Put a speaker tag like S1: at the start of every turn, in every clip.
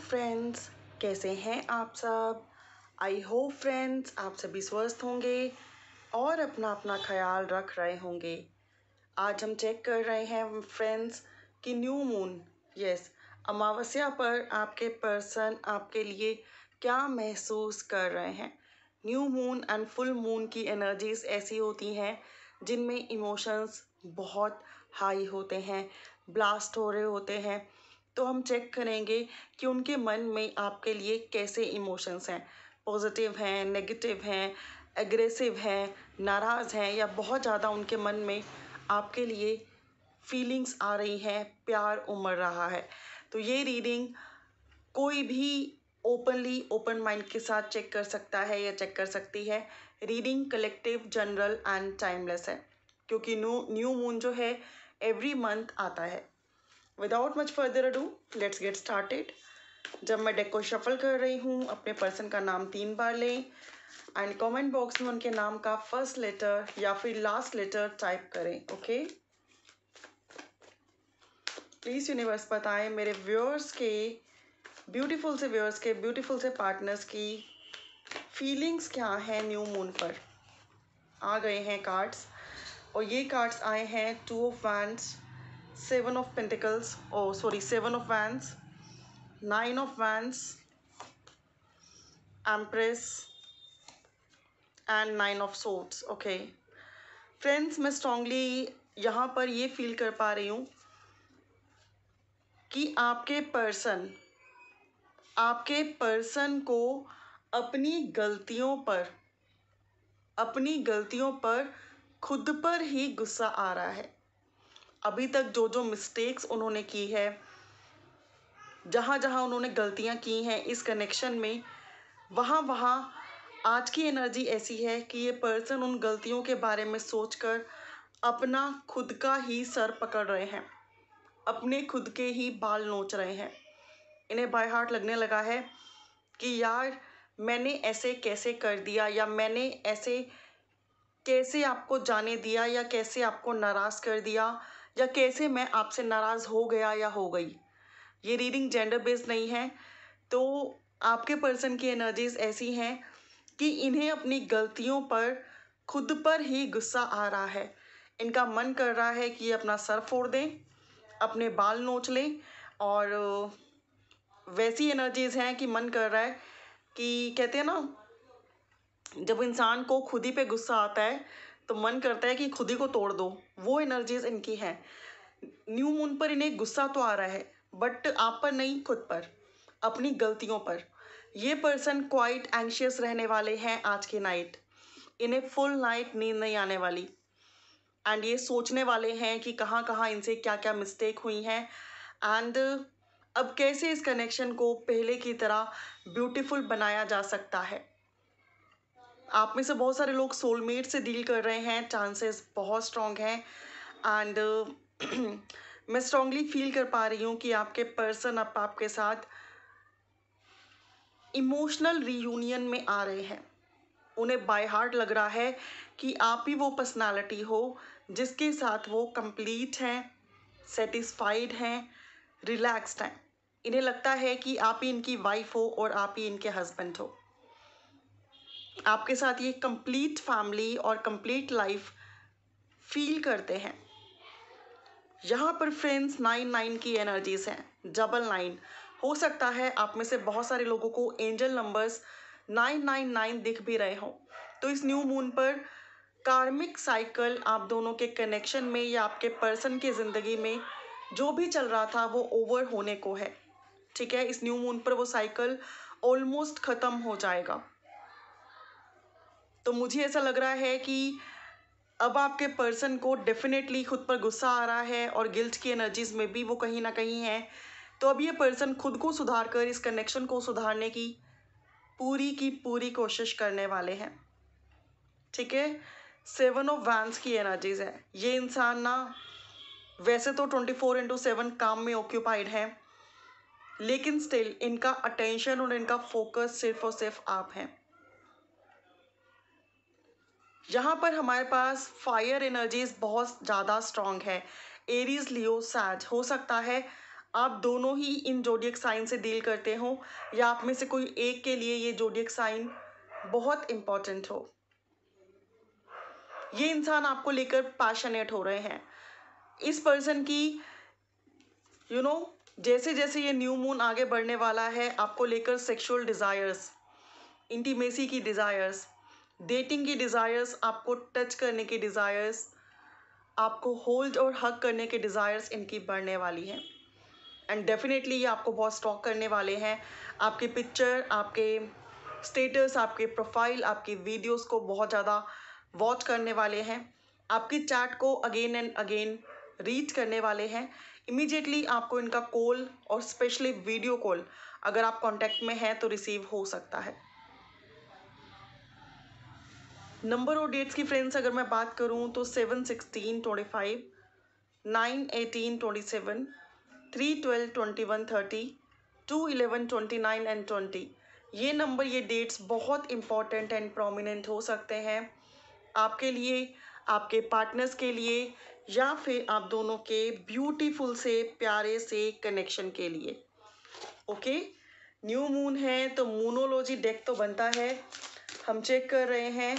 S1: friends कैसे हैं आप सब आई होप फ्रेंड्स आप सभी स्वस्थ होंगे और अपना अपना ख्याल रख रहे होंगे आज हम चेक कर रहे हैं फ्रेंड्स कि न्यू मून यस अमावस्या पर आपके पर्सन आपके लिए क्या महसूस कर रहे हैं new moon and full moon की एनर्जीज ऐसी होती हैं जिनमें इमोशंस बहुत हाई होते हैं ब्लास्ट हो रहे होते हैं तो हम चेक करेंगे कि उनके मन में आपके लिए कैसे इमोशंस हैं पॉजिटिव हैं नेगेटिव हैं एग्रेसिव हैं नाराज़ हैं या बहुत ज़्यादा उनके मन में आपके लिए फीलिंग्स आ रही हैं प्यार उमड़ रहा है तो ये रीडिंग कोई भी ओपनली ओपन माइंड के साथ चेक कर सकता है या चेक कर सकती है reading collective general and timeless है क्योंकि न्यू न्यू मून जो है एवरी मंथ आता है without much further do let's get started जब मैं डेक को शफल कर रही हूँ अपने पर्सन का नाम तीन बार लें एंड कमेंट बॉक्स में उनके नाम का फर्स्ट लेटर या फिर लास्ट लेटर टाइप करें ओके प्लीज़ यूनिवर्स बताएं मेरे व्यूअर्स के ब्यूटीफुल से व्यूअर्स के ब्यूटीफुल से पार्टनर्स की फीलिंग्स क्या हैं न्यू मून पर आ गए हैं कार्ड्स और ये कार्ड्स आए हैं two of wands seven of pentacles और sorry seven of wands nine of wands empress and nine of swords okay friends मैं स्ट्रांगली यहाँ पर ये फील कर पा रही हूँ कि आपके पर्सन आपके पर्सन को अपनी गलतियों पर अपनी गलतियों पर खुद पर ही गुस्सा आ रहा है अभी तक जो जो मिस्टेक्स उन्होंने की है जहाँ जहाँ उन्होंने गलतियाँ की हैं इस कनेक्शन में वहाँ वहाँ आज की एनर्जी ऐसी है कि ये पर्सन उन गलतियों के बारे में सोचकर अपना खुद का ही सर पकड़ रहे हैं अपने खुद के ही बाल नोच रहे हैं इन्हें बाय हार्ट लगने लगा है कि यार मैंने ऐसे कैसे कर दिया या मैंने ऐसे कैसे आपको जाने दिया या कैसे आपको नाराज़ कर दिया या कैसे मैं आपसे नाराज़ हो गया या हो गई ये रीडिंग जेंडर बेस्ड नहीं है तो आपके पर्सन की एनर्जीज ऐसी हैं कि इन्हें अपनी गलतियों पर खुद पर ही गुस्सा आ रहा है इनका मन कर रहा है कि ये अपना सर फोड़ दें अपने बाल नोच लें और वैसी एनर्जीज हैं कि मन कर रहा है कि कहते हैं ना जब इंसान को खुद ही पे गुस्सा आता है तो मन करता है कि खुद ही को तोड़ दो वो एनर्जीज इनकी हैं न्यू मून पर इन्हें गुस्सा तो आ रहा है बट आप पर नहीं खुद पर अपनी गलतियों पर ये पर्सन क्वाइट एंशियस रहने वाले हैं आज की नाइट इन्हें फुल नाइट नींद नहीं आने वाली एंड ये सोचने वाले हैं कि कहाँ कहाँ इनसे क्या क्या मिस्टेक हुई हैं एंड अब कैसे इस कनेक्शन को पहले की तरह ब्यूटीफुल बनाया जा सकता है आप में से बहुत सारे लोग सोलमेट से डील कर रहे हैं चांसेस बहुत स्ट्रांग हैं एंड मैं स्ट्रांगली फील कर पा रही हूँ कि आपके पर्सन अब आपके साथ इमोशनल रीयूनियन में आ रहे हैं उन्हें बाय हार्ट लग रहा है कि आप ही वो पर्सनालिटी हो जिसके साथ वो कंप्लीट हैं सेटिस्फाइड हैं रिलैक्स्ड हैं इन्हें लगता है कि आप ही इनकी वाइफ हो और आप ही इनके हस्बैंड हो आपके साथ ये कंप्लीट फैमिली और कंप्लीट लाइफ फील करते हैं यहाँ पर फ्रेंड्स नाइन नाइन की एनर्जीज हैं डबल नाइन हो सकता है आप में से बहुत सारे लोगों को angel numbers nine nine nine दिख भी रहे हों तो इस न्यू मून पर कार्मिक साइकिल आप दोनों के कनेक्शन में या आपके पर्सन की ज़िंदगी में जो भी चल रहा था वो ओवर होने को है ठीक है इस न्यू मून पर वो साइकिल ऑलमोस्ट ख़त्म हो जाएगा तो मुझे ऐसा लग रहा है कि अब आपके पर्सन को डेफिनेटली खुद पर गुस्सा आ रहा है और गिल्ट की एनर्जीज में भी वो कहीं ना कहीं है तो अब ये पर्सन खुद को सुधार कर इस कनेक्शन को सुधारने की पूरी की पूरी कोशिश करने वाले हैं ठीक है सेवन ऑफ वैंस की एनर्जीज है ये इंसान ना वैसे तो ट्वेंटी फोर इंटू सेवन काम में ऑक्यूपाइड है लेकिन स्टिल इनका अटेंशन और इनका फोकस सिर्फ और सिर्फ आप हैं जहाँ पर हमारे पास फायर एनर्जीज बहुत ज़्यादा स्ट्रांग है एरीज लियो सैज हो सकता है आप दोनों ही इन जोडियक साइन से डील करते हो या आप में से कोई एक के लिए ये जोडियक साइन बहुत इम्पॉर्टेंट हो ये इंसान आपको लेकर पैशनेट हो रहे हैं इस पर्सन की यू you नो know, जैसे जैसे ये न्यू मून आगे बढ़ने वाला है आपको लेकर सेक्सुअल डिज़ायर्स इंटीमेसी की डिज़ायर्स डेटिंग की डिज़ायर्स आपको टच करने की डिज़ायर्स आपको होल्ड और हक करने के डिज़ायर्स इनकी बढ़ने वाली हैं एंड डेफिनेटली ये आपको बहुत स्टॉक करने वाले हैं आपके पिक्चर आपके स्टेटस आपके प्रोफाइल आपकी वीडियोस को बहुत ज़्यादा वॉच करने वाले हैं आपकी चैट को अगेन एंड अगेन रीच करने वाले हैं इमीडिएटली आपको इनका कॉल और स्पेशली वीडियो कॉल अगर आप कॉन्टैक्ट में हैं तो रिसीव हो सकता है नंबर और डेट्स की फ्रेंड्स अगर मैं बात करूँ तो seven sixteen twenty five nine eighteen twenty seven three twelve twenty one thirty two eleven twenty nine and twenty ये नंबर ये डेट्स बहुत इम्पॉर्टेंट एंड प्रोमिनेंट हो सकते हैं आपके लिए आपके पार्टनर्स के लिए या फिर आप दोनों के ब्यूटीफुल से प्यारे से कनेक्शन के लिए ओके न्यू मून है तो मूनोलॉजी डेक तो बनता है हम चेक कर रहे हैं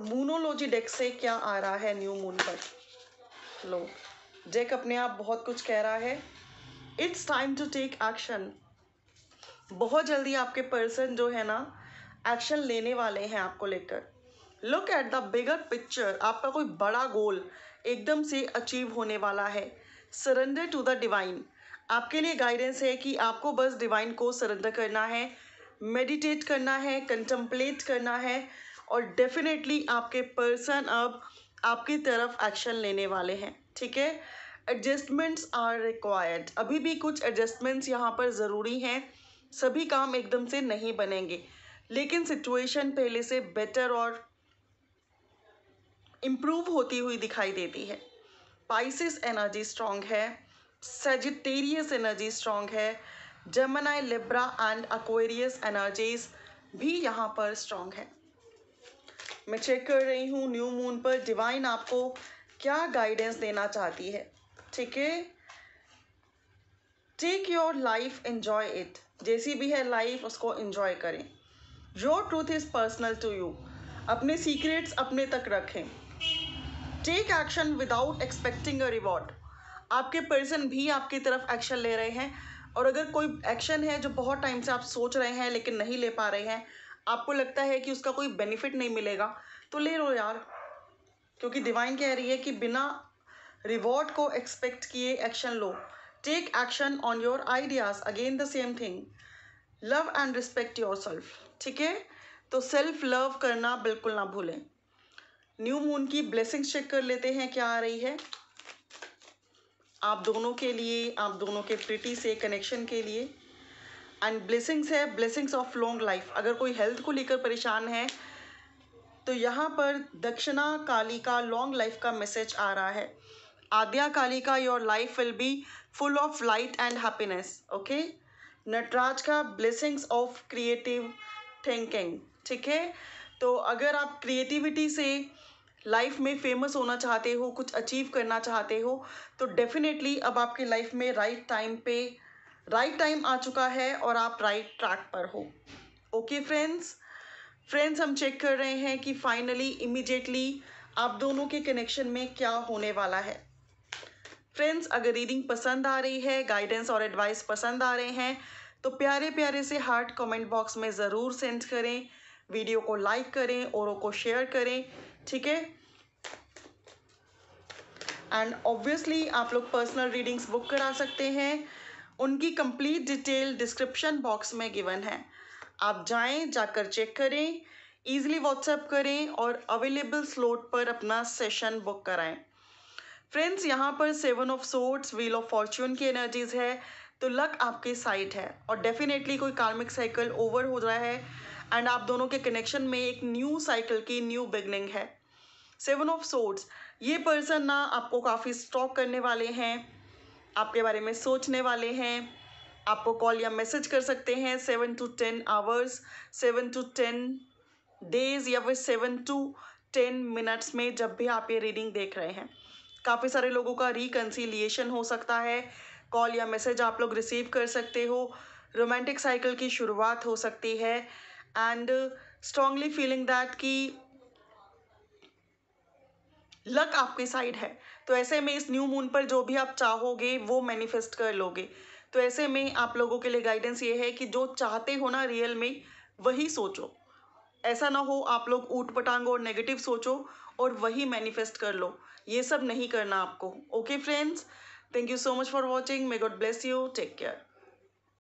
S1: मूनोलॉजी डेक से क्या आ रहा है न्यू मून पर लो डेक अपने आप बहुत कुछ कह रहा है it's time to take action बहुत जल्दी आपके पर्सन जो है ना एक्शन लेने वाले हैं आपको लेकर look at the bigger picture आपका कोई बड़ा गोल एकदम से अचीव होने वाला है सरेंडर टू द डिवाइन आपके लिए गाइडेंस है कि आपको बस डिवाइन को सरेंडर करना है मेडिटेट करना है कंटम्पलेट करना है और डेफिनेटली आपके पर्सन अब आपकी तरफ एक्शन लेने वाले हैं ठीक है एडजस्टमेंट्स आर रिक्वायर्ड अभी भी कुछ एडजस्टमेंट्स यहाँ पर ज़रूरी हैं सभी काम एकदम से नहीं बनेंगे लेकिन सिचुएशन पहले से बेटर और इम्प्रूव होती हुई दिखाई देती है पाइसिस एनर्जी स्ट्रांग है सेजिटेरियस एनर्जी स्ट्रांग है Gemini Libra and Aquarius energies भी यहाँ पर स्ट्रांग है मैं चेक कर रही हूँ न्यू मून पर डिवाइन आपको क्या गाइडेंस देना चाहती है ठीक है take your life enjoy it जैसी भी है लाइफ उसको इन्जॉय करें your truth is personal to you अपने सीक्रेट्स अपने तक रखें take action without expecting a reward आपके पर्सन भी आपकी तरफ एक्शन ले रहे हैं और अगर कोई एक्शन है जो बहुत टाइम से आप सोच रहे हैं लेकिन नहीं ले पा रहे हैं आपको लगता है कि उसका कोई बेनिफिट नहीं मिलेगा तो ले लो यार क्योंकि डिवाइन कह रही है कि बिना रिवॉर्ड को एक्सपेक्ट किए एक्शन लो take action on your ideas again the same thing love and respect yourself ठीक है तो सेल्फ लव करना बिल्कुल ना भूलें न्यू मून की ब्लेसिंग्स चेक कर लेते हैं क्या आ रही है आप दोनों के लिए आप दोनों के प्रिटी से कनेक्शन के लिए एंड ब्लेसिंग्स है ब्लेसिंग्स ऑफ लॉन्ग लाइफ अगर कोई हेल्थ को लेकर परेशान है तो यहाँ पर दक्षिणा काली का लॉन्ग लाइफ का मैसेज आ रहा है आद्या काली का your life will be full of light and happiness okay Nataraja का ब्लेसिंग्स ऑफ क्रिएटिव थिंकिंग ठीक है तो अगर आप क्रिएटिविटी से लाइफ में फेमस होना चाहते हो कुछ अचीव करना चाहते हो तो डेफिनेटली अब आपके लाइफ में राइट right टाइम पे राइट right टाइम आ चुका है और आप राइट right ट्रैक पर हो ओके फ्रेंड्स फ्रेंड्स हम चेक कर रहे हैं कि फाइनली इमिजिएटली आप दोनों के कनेक्शन में क्या होने वाला है फ्रेंड्स अगर रीडिंग पसंद आ रही है गाइडेंस और एडवाइस पसंद आ रहे हैं तो प्यारे प्यारे से हार्ट कमेंट बॉक्स में ज़रूर सेंड करें वीडियो को लाइक करें औरों को शेयर करें ठीक है एंड ऑब्वियसली आप लोग पर्सनल रीडिंग्स बुक करा सकते हैं उनकी कंप्लीट डिटेल डिस्क्रिप्शन बॉक्स में गिवन है आप जाएं जाकर चेक करें ईजिली व्हाट्सएप करें और अवेलेबल स्लोट पर अपना सेशन बुक कराएं फ्रेंड्स यहाँ पर seven of swords wheel of fortune की एनर्जीज है तो लक आपके साइड है और डेफिनेटली कोई कार्मिक साइकिल ओवर हो रहा है एंड आप दोनों के कनेक्शन में एक न्यू साइकिल की न्यू बिगनिंग है सेवन ऑफ सोट्स ये पर्सन ना आपको काफ़ी स्टॉक करने वाले हैं आपके बारे में सोचने वाले हैं आपको कॉल या मैसेज कर सकते हैं seven to ten hours seven to ten days या फिर सेवन टू टेन मिनट्स में जब भी आप ये रीडिंग देख रहे हैं काफ़ी सारे लोगों का रिकन्सिलिएशन हो सकता है कॉल या मैसेज आप लोग रिसीव कर सकते हो रोमांटिक साइकिल की शुरुआत हो सकती है एंड स्ट्रांगली फीलिंग दैट कि लक आपकी साइड है तो ऐसे में इस न्यू मून पर जो भी आप चाहोगे वो मैनिफेस्ट कर लोगे तो ऐसे में आप लोगों के लिए गाइडेंस ये है कि जो चाहते हो ना रियल में वही सोचो ऐसा ना हो आप लोग ऊट पटांग और नेगेटिव सोचो और वही मैनिफेस्ट कर लो ये सब नहीं करना आपको okay friends thank you so much for watching may God bless you take care